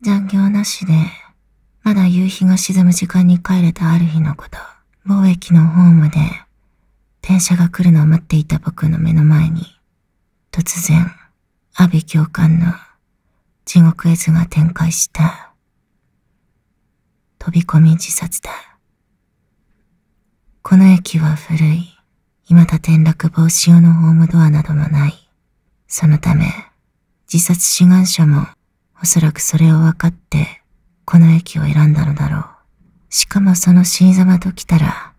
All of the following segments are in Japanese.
残業なしで、まだ夕日が沈む時間に帰れたある日のこと、貿易のホームで、電車が来るのを待っていた僕の目の前に、突然、阿部教官の地獄絵図が展開した。飛び込み自殺だ。この駅は古い。未だ転落防止用のホームドアなどもない。そのため、自殺志願者もおそらくそれを分かって、この駅を選んだのだろう。しかもその新ーザと来たら、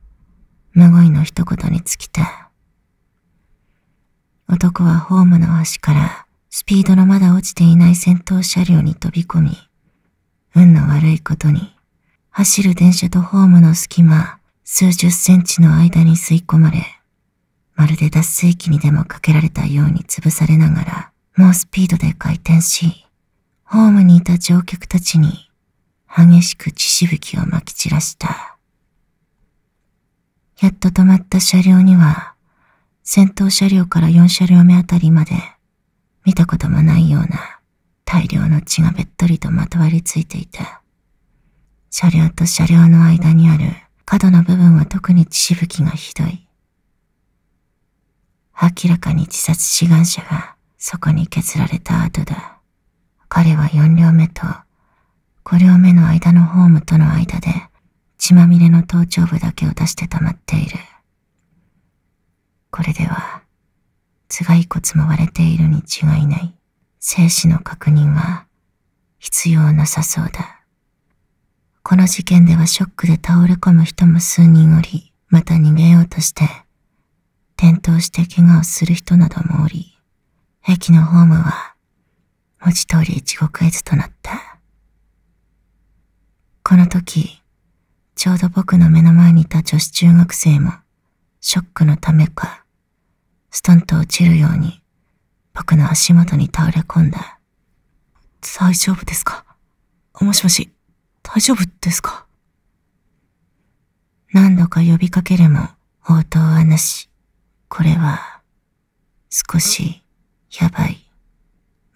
むごいの一言に尽きた。男はホームの足から、スピードのまだ落ちていない戦闘車両に飛び込み、運の悪いことに、走る電車とホームの隙間、数十センチの間に吸い込まれ、まるで脱水機にでもかけられたように潰されながら、猛スピードで回転し、ホームにいた乗客たちに激しく血しぶきをまき散らした。やっと止まった車両には、先頭車両から4車両目あたりまで、見たこともないような大量の血がべっとりとまとわりついていた。車両と車両の間にある角の部分は特に血しぶきがひどい。明らかに自殺志願者がそこに削られた後だ。彼は4両目と5両目の間のホームとの間で血まみれの頭頂部だけを出して溜まっている。これでは、頭蓋骨も割れているに違いない。生死の確認は必要なさそうだ。この事件ではショックで倒れ込む人も数人おり、また逃げようとして、転倒して怪我をする人などもおり、駅のホームは文字通り地獄絵図となった。この時、ちょうど僕の目の前にいた女子中学生も、ショックのためか、ストンと落ちるように、僕の足元に倒れ込んだ。大丈夫ですかもしもし、大丈夫ですか何度か呼びかけるも応答はなし。これは、少し、やばい。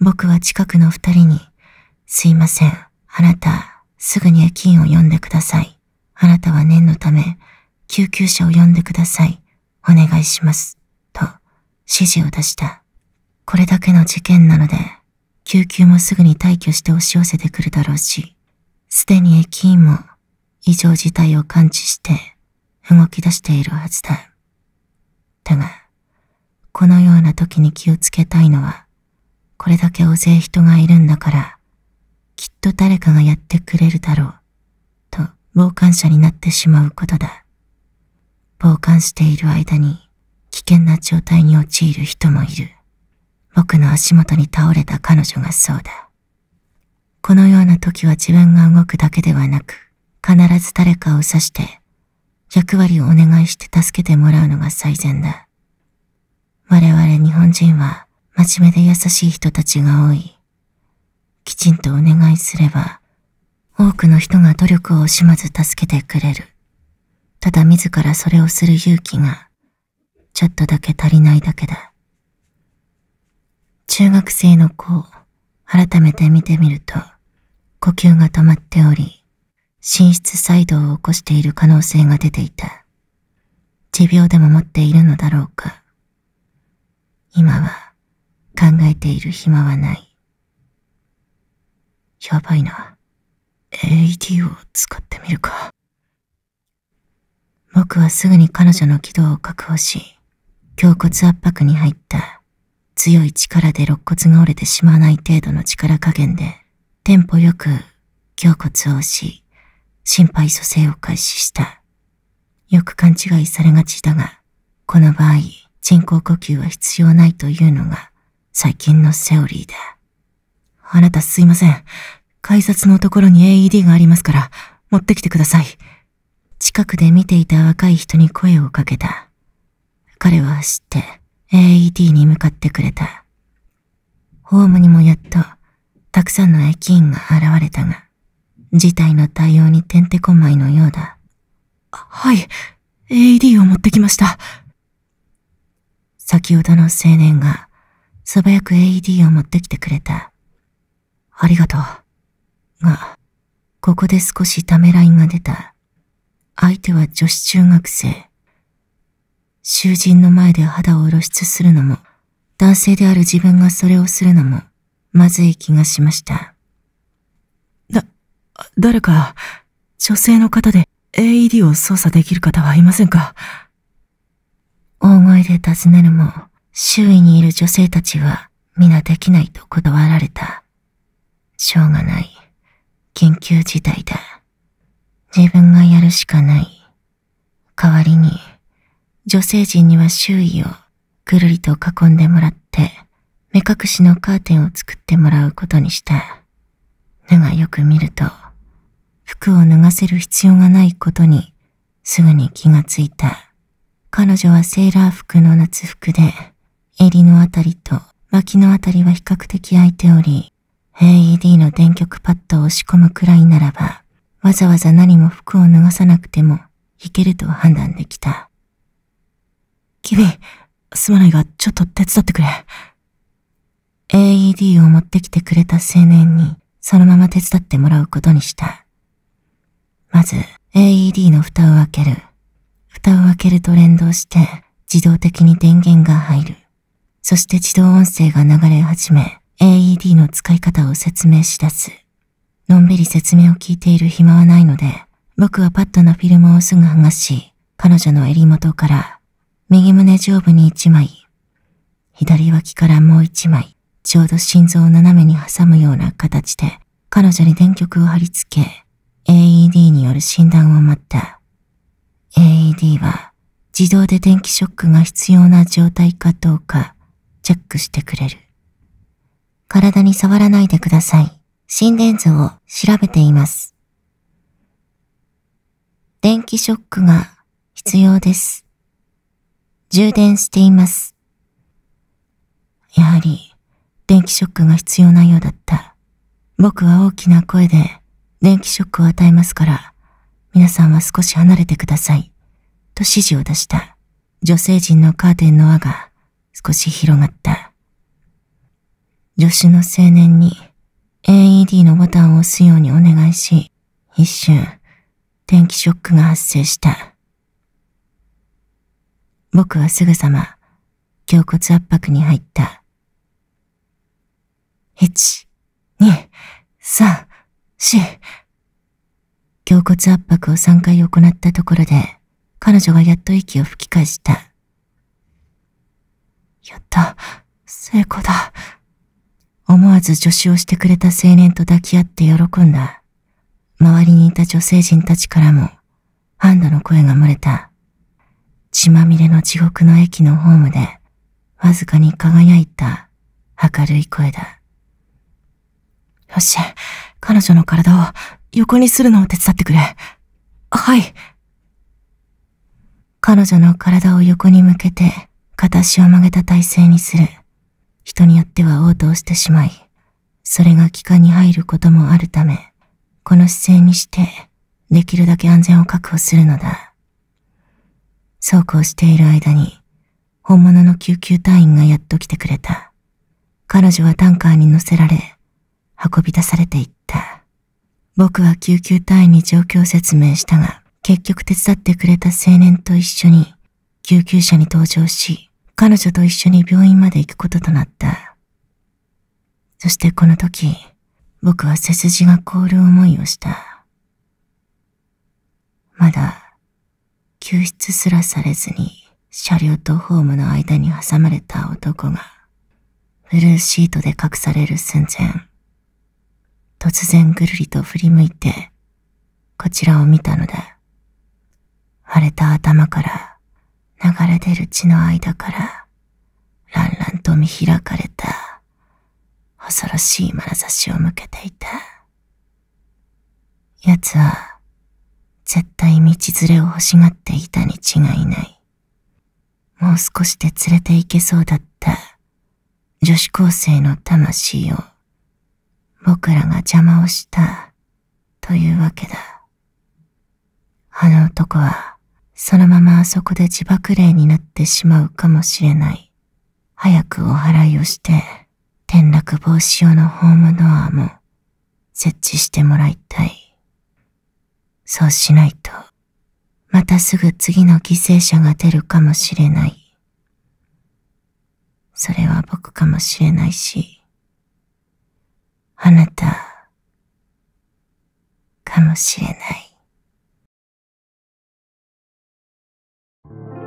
僕は近くの二人に、すいません、あなた、すぐに駅員を呼んでください。あなたは念のため、救急車を呼んでください。お願いします。と、指示を出した。これだけの事件なので、救急もすぐに退去して押し寄せてくるだろうし、すでに駅員も異常事態を感知して動き出しているはずだ。だが、このような時に気をつけたいのはこれだけ大勢人がいるんだから、きっと誰かがやってくれるだろう、と傍観者になってしまうことだ。傍観している間に危険な状態に陥る人もいる。僕の足元に倒れた彼女がそうだ。このような時は自分が動くだけではなく、必ず誰かを指して、役割をお願いして助けてもらうのが最善だ。我々日本人は、真面目で優しい人たちが多い。きちんとお願いすれば、多くの人が努力を惜しまず助けてくれる。ただ自らそれをする勇気が、ちょっとだけ足りないだけだ。中学生の子を改めて見てみると、呼吸が止まっており、心室細動を起こしている可能性が出ていた。持病でも持っているのだろうか。今は、考えている暇はない。やばいな。LED を使ってみるか。僕はすぐに彼女の軌道を確保し、胸骨圧迫に入った強い力で肋骨が折れてしまわない程度の力加減で、テンポよく胸骨を押し、心肺蘇生を開始した。よく勘違いされがちだが、この場合、人工呼吸は必要ないというのが最近のセオリーで。あなたすいません。改札のところに AED がありますから、持ってきてください。近くで見ていた若い人に声をかけた。彼は走って AED に向かってくれた。ホームにもやっと、たくさんの駅員が現れたが、事態の対応にてんてこまいのようだ。はい、AED を持ってきました。先ほどの青年が素早く AED を持ってきてくれた。ありがとう。が、ここで少しためらいが出た。相手は女子中学生。囚人の前で肌を露出するのも、男性である自分がそれをするのも、まずい気がしました。だ、誰か、女性の方で AED を操作できる方はいませんか大声で尋ねるも、周囲にいる女性たちは皆できないと断られた。しょうがない。緊急事態だ。自分がやるしかない。代わりに、女性陣には周囲をぐるりと囲んでもらって、目隠しのカーテンを作ってもらうことにした。だがよく見ると、服を脱がせる必要がないことにすぐに気がついた。彼女はセーラー服の夏服で、襟のあたりと脇のあたりは比較的空いており、AED の電極パッドを押し込むくらいならば、わざわざ何も服を脱がさなくても弾けると判断できた。君、すまないが、ちょっと手伝ってくれ。AED を持ってきてくれた青年に、そのまま手伝ってもらうことにした。まず、AED の蓋を開ける。蓋を開けると連動して、自動的に電源が入る。そして自動音声が流れ始め、AED の使い方を説明し出す。のんびり説明を聞いている暇はないので、僕はパッドのフィルムをすぐ剥がし、彼女の襟元から、右胸上部に1枚、左脇からもう1枚、ちょうど心臓を斜めに挟むような形で、彼女に電極を貼り付け、AED による診断を待った。AED は、自動で電気ショックが必要な状態かどうか、チェックしてくれる。体に触らないでください。心電図を調べています。電気ショックが必要です。充電しています。やはり、電気ショックが必要なようだった。僕は大きな声で電気ショックを与えますから、皆さんは少し離れてください。と指示を出した。女性陣のカーテンの輪が少し広がった。助手の青年に AED のボタンを押すようにお願いし、一瞬、電気ショックが発生した。僕はすぐさま、胸骨圧迫に入った。1、2、3、4。胸骨圧迫を3回行ったところで、彼女がやっと息を吹き返した。やった、成功だ。思わず助手をしてくれた青年と抱き合って喜んだ。周りにいた女性人たちからも、ハンダの声が漏れた。血まみれの地獄の駅のホームで、わずかに輝いた明るい声だ。よし、彼女の体を横にするのを手伝ってくれ。はい。彼女の体を横に向けて、片足を曲げた体勢にする。人によっては応答してしまい、それが気管に入ることもあるため、この姿勢にして、できるだけ安全を確保するのだ。そうこうしている間に、本物の救急隊員がやっと来てくれた。彼女はタンカーに乗せられ、運び出されていった。僕は救急隊員に状況説明したが、結局手伝ってくれた青年と一緒に救急車に搭乗し、彼女と一緒に病院まで行くこととなった。そしてこの時、僕は背筋が凍る思いをした。まだ、救出すらされずに、車両とホームの間に挟まれた男が、ブルーシートで隠される寸前、突然ぐるりと振り向いて、こちらを見たのだ。荒れた頭から、流れ出る血の間から、らんらんと見開かれた、恐ろしい眼差しを向けていた。奴は、絶対道連れを欲しがっていたに違いない。もう少しで連れて行けそうだった、女子高生の魂を、僕らが邪魔をした、というわけだ。あの男は、そのままあそこで自爆霊になってしまうかもしれない。早くお祓いをして、転落防止用のホームドアも設置してもらいたい。そうしないと、またすぐ次の犠牲者が出るかもしれない。それは僕かもしれないし、あなた、かもしれない。thank you